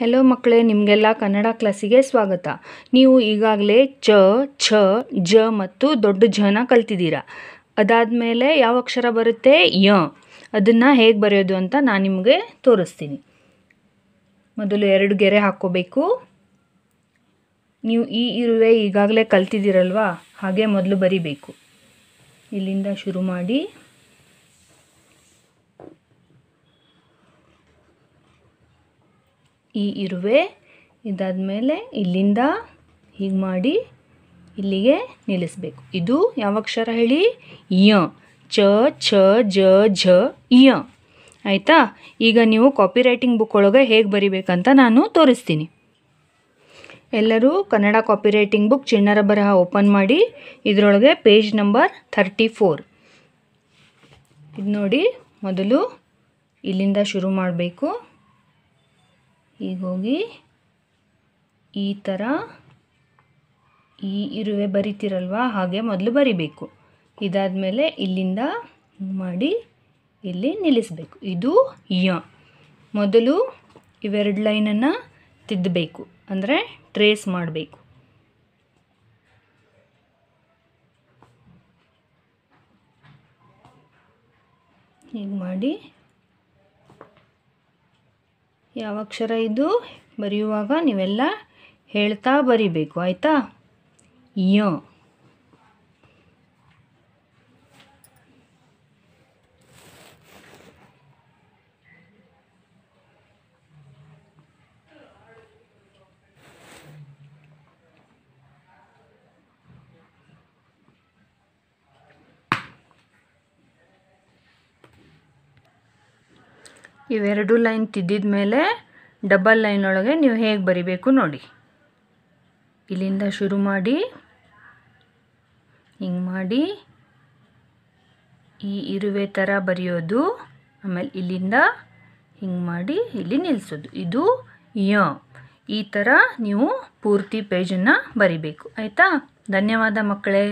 hello ಮಕ್ಕಳೇ ನಿಮಗೆಲ್ಲ ಕನ್ನಡ ಕ್ಲಾಸಿಗೆ ಸ್ವಾಗತ ನೀವು ಈಗಾಗಲೇ ಚ ಛ ಜ ಮತ್ತು ದೊಡ್ಡ ಝನ ಕಲ್ತಿದ್ದೀರಾ ಮೇಲೆ ಯಾವ ಅಕ್ಷರ ಬರುತ್ತೆ ಯ ಅದನ್ನು ಹೇಗೆ ಬರೆಯೋದು ಅಂತ ನಾನು ನಿಮಗೆ ತೋರಿಸ್ತೀನಿ ಮೊದಲು ಎರಡು ಗೆರೆ ಹಾಕ್ಕೋಬೇಕು ನೀವು ಈ ಇರುವೆ ಈಗಾಗಲೇ ಕಲ್ತಿದ್ದೀರಲ್ವಾ ಹಾಗೆ ಮೊದಲು ಬರಿಬೇಕು ಇಲ್ಲಿಂದ ಶುರು ಮಾಡಿ ಈ ಇರುವೆ ಇದಾದ ಮೇಲೆ ಇಲ್ಲಿಂದ ಹೀಗೆ ಮಾಡಿ ಇಲ್ಲಿಗೆ ನಿಲ್ಲಿಸಬೇಕು ಇದು ಯಾವ ಅಕ್ಷರ ಹೇಳಿ ಯ ಚ ಛ ಜ ಝ ಯ ಆಯಿತಾ ಈಗ ನೀವು ಕಾಪಿ ರೈಟಿಂಗ್ ಬುಕ್ ಒಳಗೆ ಹೇಗೆ ಬರಿಬೇಕಂತ ನಾನು ತೋರಿಸ್ತೀನಿ ಎಲ್ಲರೂ ಕನ್ನಡ ಕಾಪಿ ರೈಟಿಂಗ್ ಬುಕ್ ಚಿಣ್ಣರ ಬರಹ ಓಪನ್ ಮಾಡಿ ಇದರೊಳಗೆ ಪೇಜ್ ನಂಬರ್ ಥರ್ಟಿ ಫೋರ್ ಇದು ನೋಡಿ ಮೊದಲು ಇಲ್ಲಿಂದ ಶುರು ಮಾಡಬೇಕು ಹೋಗಿ ಈ ಥರ ಈ ಇರುವೆ ಬರಿತಿರಲ್ವ ಹಾಗೆ ಮೊದಲು ಬರಿಬೇಕು ಇದಾದ ಮೇಲೆ ಇಲ್ಲಿಂದ ಮಾಡಿ ಇಲ್ಲಿ ನಿಲ್ಲಿಸಬೇಕು ಇದು ಯ ಮೊದಲು ಇವೆರಡು ಲೈನನ್ನು ತಿದ್ದಬೇಕು ಅಂದರೆ ಟ್ರೇಸ್ ಮಾಡಬೇಕು ಹೀಗೆ ಮಾಡಿ ಯಾವ ಅಕ್ಷರ ಇದು ಬರೆಯುವಾಗ ನೀವೆಲ್ಲ ಹೇಳ್ತಾ ಬರಿಬೇಕು ಆಯಿತಾ ಯ ಇವೆರಡು ಲೈನ್ ತಿದ್ದಿದ ಮೇಲೆ ಡಬಲ್ ಲೈನ್ ಒಳಗೆ ನೀವು ಹೇಗೆ ಬರಿಬೇಕು ನೋಡಿ ಇಲ್ಲಿಂದ ಶುರು ಮಾಡಿ ಹಿಂಗೆ ಮಾಡಿ ಈ ಇರುವೆ ಥರ ಬರೆಯೋದು ಆಮೇಲೆ ಇಲ್ಲಿಂದ ಹಿಂಗೆ ಮಾಡಿ ಇಲ್ಲಿ ನಿಲ್ಲಿಸೋದು ಇದು ಯ ಈ ಥರ ನೀವು ಪೂರ್ತಿ ಪೇಜನ್ನು ಬರಿಬೇಕು ಆಯಿತಾ ಧನ್ಯವಾದ ಮಕ್ಕಳೇ